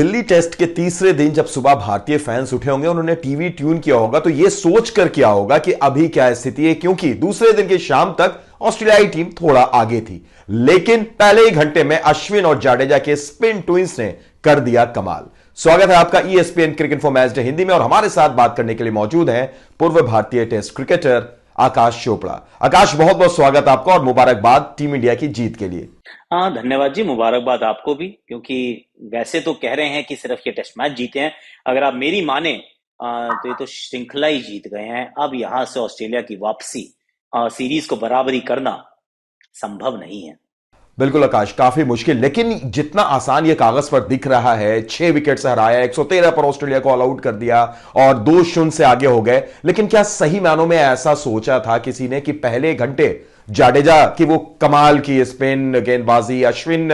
Delhi test के तीसरे दिन जब सुबह भारतीय फैंस उठे होंगे उन्होंने टीवी ट्यून किया होगा तो यह सोच कर किया होगा कि अभी क्या स्थिति है क्योंकि दूसरे दिन की शाम तक ऑस्ट्रेलियाई टीम थोड़ा आगे थी लेकिन पहले ही घंटे में अश्विन और जाडेजा के स्पिन ट्विंस ने कर दिया कमाल स्वागत है आपका ESPN cricket for match Hindi में और हमारे साथ बात करने के लिए मौजूद हैं पूर्व भारतीय टेस्ट क्रिकेटर आकाश चोपड़ा आकाश बहुत बहुत स्वागत आपका और मुबारकबाद टीम इंडिया की जीत के लिए हाँ धन्यवाद जी मुबारकबाद आपको भी क्योंकि वैसे तो कह रहे हैं कि सिर्फ ये टेस्ट मैच जीते हैं अगर आप मेरी माने तो ये तो श्रृंखला ही जीत गए हैं अब यहां से ऑस्ट्रेलिया की वापसी सीरीज को बराबरी करना संभव नहीं है बिल्कुल आकाश काफी मुश्किल लेकिन जितना आसान यह कागज पर दिख रहा है छह विकेट से हराया 113 पर ऑस्ट्रेलिया को ऑल आउट कर दिया और दो शून्य से आगे हो गए लेकिन क्या सही मानों में ऐसा सोचा था किसी ने कि पहले घंटे जाडेजा की वो कमाल की स्पिन गेंदबाजी अश्विन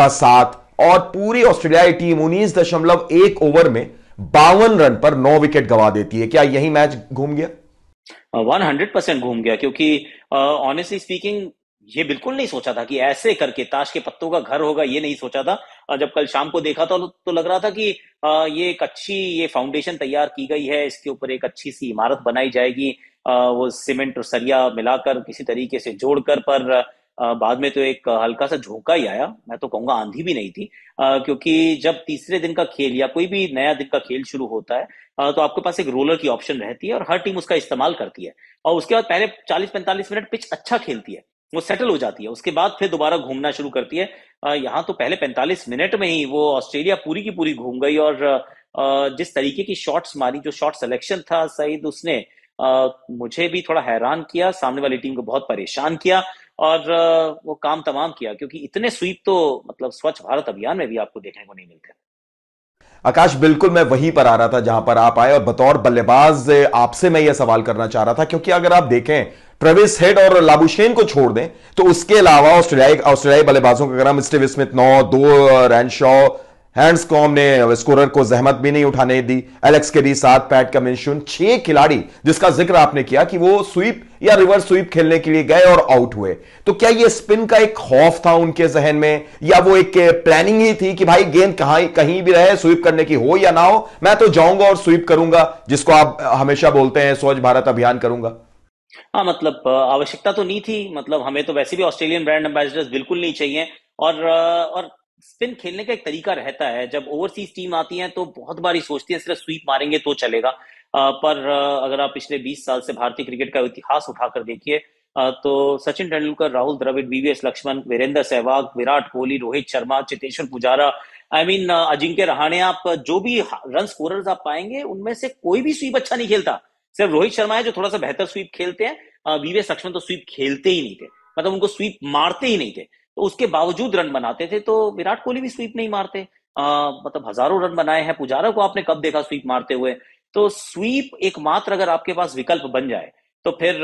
का साथ और पूरी ऑस्ट्रेलियाई टीम उन्नीस दशमलव एक ओवर में बावन रन पर नौ विकेट गवा देती है क्या यही मैच घूम गया वन हंड्रेड परसेंट घूम गया क्योंकि ऑनेस्टली uh, स्पीकिंग ये बिल्कुल नहीं सोचा था कि ऐसे करके ताश के पत्तों का घर होगा ये नहीं सोचा था जब कल शाम को देखा था तो लग रहा था कि ये एक अच्छी ये फाउंडेशन तैयार की गई है इसके ऊपर एक अच्छी सी इमारत बनाई जाएगी वो सीमेंट और सरिया मिलाकर किसी तरीके से जोड़कर पर बाद में तो एक हल्का सा झोंका ही आया मैं तो कहूंगा आंधी भी नहीं थी क्योंकि जब तीसरे दिन का खेल या कोई भी नया दिन का खेल शुरू होता है तो आपके पास एक रोलर की ऑप्शन रहती है और हर टीम उसका इस्तेमाल करती है और उसके बाद पहले चालीस पैंतालीस मिनट पिच अच्छा खेलती है वो सेटल हो जाती है उसके बाद फिर दोबारा घूमना शुरू करती है यहाँ तो पहले 45 मिनट में ही वो ऑस्ट्रेलिया पूरी की पूरी घूम गई और जिस तरीके की शॉट्स मारी जो शॉट सिलेक्शन था सईद उसने मुझे भी थोड़ा हैरान किया सामने वाली टीम को बहुत परेशान किया और वो काम तमाम किया क्योंकि इतने स्वीप तो मतलब स्वच्छ भारत अभियान में भी आपको देखने को नहीं मिलते आकाश बिल्कुल मैं वहीं पर आ रहा था जहां पर आप आए और बतौर बल्लेबाज आपसे मैं यह सवाल करना चाह रहा था क्योंकि अगर आप देखें ट्रेविस हेड और लाबुशेन को छोड़ दें तो उसके अलावा ऑस्ट्रेलियाई ऑस्ट्रेलियाई बल्लेबाजों का अगर हम स्टीव स्मिथ नौ दो रैनशॉ हैंड्स कॉम ने स्कोरर को जहमत भी नहीं उठाने दी एलेक्स के डी सात पैट का कमिंशुन छह खिलाड़ी जिसका जिक्र आपने किया कि वो स्वीप या रिवर्स स्वीप खेलने के लिए गए और आउट हुए तो क्या ये स्पिन का एक खौफ था उनके जहन में या वो एक प्लानिंग ही थी कि भाई गेंद कहां कहीं भी रहे स्वीप करने की हो या ना हो मैं तो जाऊंगा और स्वीप करूंगा जिसको आप हमेशा बोलते हैं स्वच्छ भारत अभियान करूंगा हाँ मतलब आवश्यकता तो नहीं थी मतलब हमें तो वैसे भी ऑस्ट्रेलियन ब्रांड एम्बेसडर्स बिल्कुल नहीं चाहिए और और स्पिन खेलने का एक तरीका रहता है जब ओवरसीज टीम आती है तो बहुत बार ही सोचती है सिर्फ स्वीप मारेंगे तो चलेगा आ, पर अगर आप पिछले 20 साल से भारतीय क्रिकेट का इतिहास उठाकर देखिए तो Sachin Tendulkar Rahul Dravid VVS Laxman Virender Sehwag Virat Kohli Rohit Sharma Cheteshwar Pujara I I mean mean, Ajinkya Rahane आप जो भी रन स्कोरर्स आप पाएंगे उनमें से कोई भी स्वीप अच्छा नहीं खेलता सिर्फ रोहित शर्मा है जो थोड़ा सा बेहतर स्वीप खेलते हैं वीवीएस लक्ष्मण तो स्वीप खेलते ही नहीं थे मतलब उनको स्वीप मारते ही नहीं थे तो उसके बावजूद रन बनाते थे तो विराट कोहली भी स्वीप नहीं मारते आ, मतलब हजारों रन बनाए हैं पुजारा को आपने कब देखा स्वीप मारते हुए तो स्वीप एकमात्र अगर आपके पास विकल्प बन जाए तो फिर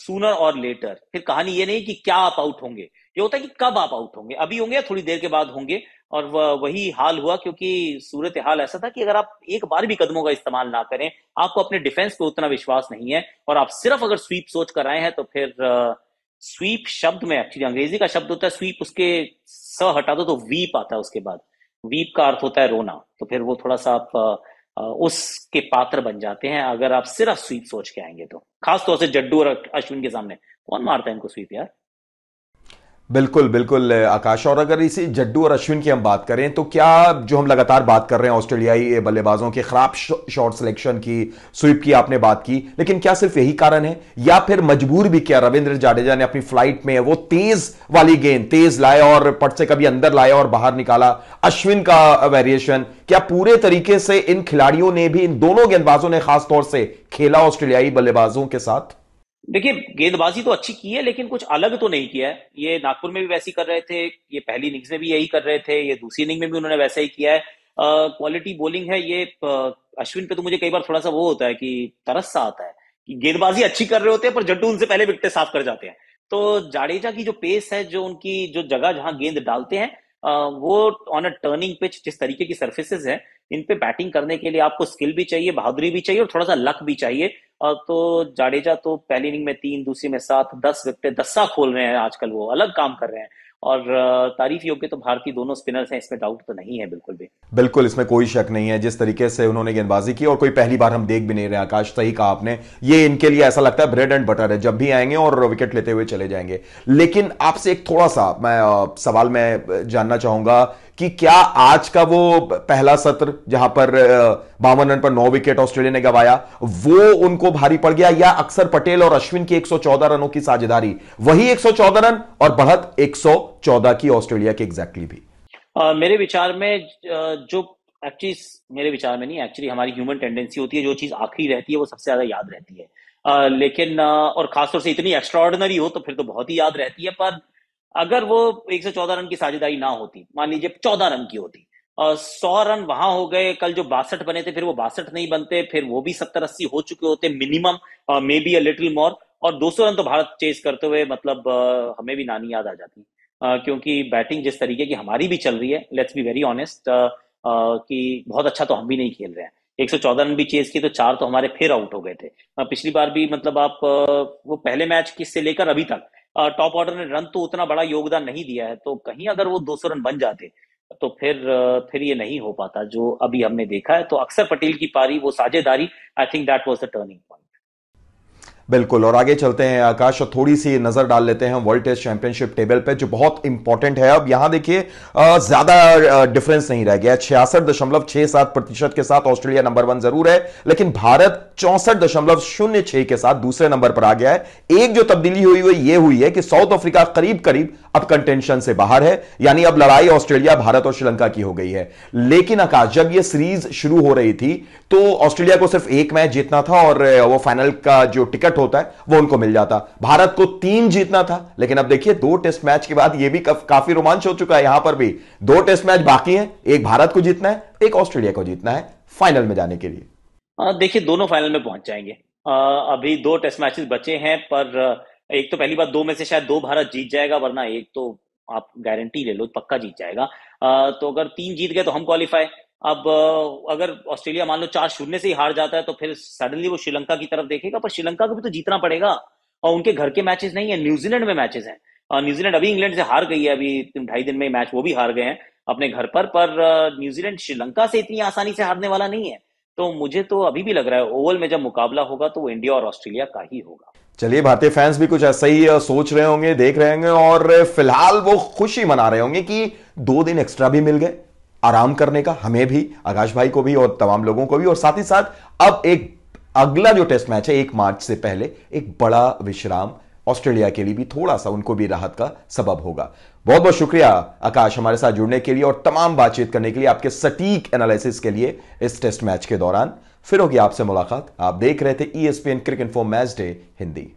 सूनर और लेटर फिर कहानी ये नहीं कि क्या आप आउट होंगे ये होता है कि कब आप आउट होंगे अभी होंगे या थोड़ी देर के बाद होंगे और वही हाल हुआ क्योंकि सूरत हाल ऐसा था कि अगर आप एक बार भी कदमों का इस्तेमाल ना करें आपको अपने डिफेंस पे उतना विश्वास नहीं है और आप सिर्फ अगर स्वीप सोच कर आए हैं तो फिर स्वीप शब्द में एक्चुअली अंग्रेजी का शब्द होता है स्वीप उसके स हटा दो तो वीप आता है उसके बाद वीप का अर्थ होता है रोना तो फिर वो थोड़ा सा आप उसके पात्र बन जाते हैं अगर आप सिर्फ स्वीप सोच के आएंगे तो खासतौर से जड्डू और अश्विन के सामने कौन मारता है इनको स्वीप यार बिल्कुल बिल्कुल आकाश और अगर इसी जड्डू और अश्विन की हम बात करें तो क्या जो हम लगातार बात कर रहे हैं ऑस्ट्रेलियाई बल्लेबाजों के खराब शॉट सिलेक्शन की स्वीप की आपने बात की लेकिन क्या सिर्फ यही कारण है या फिर मजबूर भी किया रविंद्र जाडेजा ने अपनी फ्लाइट में वो तेज वाली गेंद तेज लाए और पट से कभी अंदर लाया और बाहर निकाला अश्विन का वेरिएशन क्या पूरे तरीके से इन खिलाड़ियों ने भी इन दोनों गेंदबाजों ने खासतौर से खेला ऑस्ट्रेलियाई बल्लेबाजों के साथ देखिए गेंदबाजी तो अच्छी की है लेकिन कुछ अलग तो नहीं किया है ये नागपुर में भी वैसे ही कर रहे थे ये पहली इनिंग्स में भी यही कर रहे थे ये दूसरी इनिंग में भी उन्होंने वैसा ही किया है क्वालिटी बॉलिंग है ये अश्विन पे तो मुझे कई बार थोड़ा सा वो होता है कि तरस सा आता है कि गेंदबाजी अच्छी कर रहे होते हैं पर जड्डू उनसे पहले विकटे साफ कर जाते हैं तो जाडेजा की जो पेस है जो उनकी जो जगह जहां गेंद डालते हैं वो ऑन अ टर्निंग पिच जिस तरीके की सर्फेसेज है इन पे बैटिंग करने के लिए आपको स्किल भी चाहिए बहादुरी भी चाहिए और थोड़ा सा लक भी चाहिए और तो जाडेजा तो पहली इनिंग में तीन दूसरी में सात दस विकटे दस्सा खोल रहे हैं आजकल वो अलग काम कर रहे हैं और तारीफ योग्य तो भारतीय दोनों स्पिनर्स हैं इसमें डाउट तो नहीं है बिल्कुल भी बिल्कुल इसमें कोई शक नहीं है जिस तरीके से उन्होंने गेंदबाजी की और कोई पहली बार हम देख भी नहीं रहे आकाश सही कहा आपने ये इनके लिए ऐसा लगता है ब्रेड एंड बटर है जब भी आएंगे और विकेट लेते हुए चले जाएंगे लेकिन आपसे एक थोड़ा सा मैं सवाल मैं जानना चाहूंगा कि क्या आज का वो पहला सत्र जहां पर आ, बावन रन पर नौ विकेट ऑस्ट्रेलिया ने गवाया वो उनको भारी पड़ गया या अक्सर पटेल और अश्विन की 114 रनों की साझेदारी वही 114 रन और बढ़त 114 की ऑस्ट्रेलिया की एग्जैक्टली भी आ, मेरे विचार में जो एक्चुअली मेरे विचार में नहीं एक्चुअली हमारी ह्यूमन टेंडेंसी होती है जो चीज आखिरी रहती है वो सबसे ज्यादा याद रहती है आ, लेकिन और खासतौर से इतनी एक्स्ट्रॉर्डनरी हो तो फिर तो बहुत ही याद रहती है पर अगर वो 114 रन की साझेदारी ना होती मान लीजिए 14 रन की होती सौ रन वहां हो गए कल जो बासठ बने थे फिर वो बासठ नहीं बनते फिर वो भी सत्तर अस्सी हो चुके होते minimum maybe a little more और 200 रन तो भारत चेस करते हुए मतलब uh, हमें भी नानी याद आ जाती uh, क्योंकि बैटिंग जिस तरीके की हमारी भी चल रही है लेट्स बी वेरी ऑनेस्ट कि बहुत अच्छा तो हम भी नहीं खेल रहे हैं 114 रन भी चेस किए तो चार तो हमारे फिर आउट हो गए थे uh, पिछली बार भी मतलब आप वो पहले मैच किस से लेकर अभी तक टॉप ऑर्डर ने रन तो उतना बड़ा योगदान नहीं दिया है तो कहीं अगर वो 200 रन बन जाते तो फिर फिर ये नहीं हो पाता जो अभी हमने देखा है तो अक्सर पटेल की पारी वो साझेदारी I think that was the turning point बिल्कुल और आगे चलते हैं आकाश और थोड़ी सी नजर डाल लेते हैं वर्ल्ड टेस्ट चैंपियनशिप टेबल पे जो बहुत इंपॉर्टेंट है अब यहां देखिए ज्यादा डिफरेंस नहीं रह गया छियासठ दशमलव छह सात प्रतिशत के साथ ऑस्ट्रेलिया नंबर वन जरूर है लेकिन भारत चौसठ दशमलव शून्य छह के साथ दूसरे नंबर पर आ गया है एक जो तब्दीली हुई हुई यह हुई है कि साउथ अफ्रीका करीब करीब अब कंटेंशन से बाहर है यानी अब लड़ाई ऑस्ट्रेलिया भारत और श्रीलंका की हो गई है लेकिन आकाश जब यह सीरीज शुरू हो रही थी तो ऑस्ट्रेलिया को सिर्फ एक मैच जीतना था और वो फाइनल का जो टिकट कॉन्ट्रैक्ट होता है वो उनको मिल जाता भारत को तीन जीतना था लेकिन अब देखिए दो टेस्ट मैच के बाद ये भी का, काफी रोमांच हो चुका है यहां पर भी दो टेस्ट मैच बाकी हैं एक भारत को जीतना है एक ऑस्ट्रेलिया को जीतना है फाइनल में जाने के लिए देखिए दोनों फाइनल में पहुंच जाएंगे आ, अभी दो टेस्ट मैचेस बचे हैं पर एक तो पहली बार दो में से शायद दो भारत जीत जाएगा वरना एक तो आप गारंटी ले लो पक्का जीत जाएगा आ, तो अगर तीन जीत गए तो हम क्वालिफाई अब अगर ऑस्ट्रेलिया मान लो चार शून्य से ही हार जाता है तो फिर सडनली वो श्रीलंका की तरफ देखेगा पर श्रीलंका को भी तो जीतना पड़ेगा और उनके घर के मैचेस नहीं है न्यूजीलैंड में मैचेस हैं और न्यूजीलैंड अभी इंग्लैंड से हार गई है अभी ढाई दिन में मैच वो भी हार गए हैं अपने घर पर पर न्यूजीलैंड श्रीलंका से इतनी आसानी से हारने वाला नहीं है तो मुझे तो अभी भी लग रहा है ओवल में जब मुकाबला होगा तो वो इंडिया और ऑस्ट्रेलिया का ही होगा चलिए भारतीय फैंस भी कुछ ऐसा ही सोच रहे होंगे देख रहे होंगे और फिलहाल वो खुशी मना रहे होंगे कि दो दिन एक्स्ट्रा भी मिल गए आराम करने का हमें भी आकाश भाई को भी और तमाम लोगों को भी और साथ ही साथ अब एक अगला जो टेस्ट मैच है एक मार्च से पहले एक बड़ा विश्राम ऑस्ट्रेलिया के लिए भी थोड़ा सा उनको भी राहत का सबब होगा बहुत बहुत शुक्रिया आकाश हमारे साथ जुड़ने के लिए और तमाम बातचीत करने के लिए आपके सटीक एनालिसिस के लिए इस टेस्ट मैच के दौरान फिर होगी आपसे मुलाकात आप देख रहे थे ESPN cricket for match day Hindi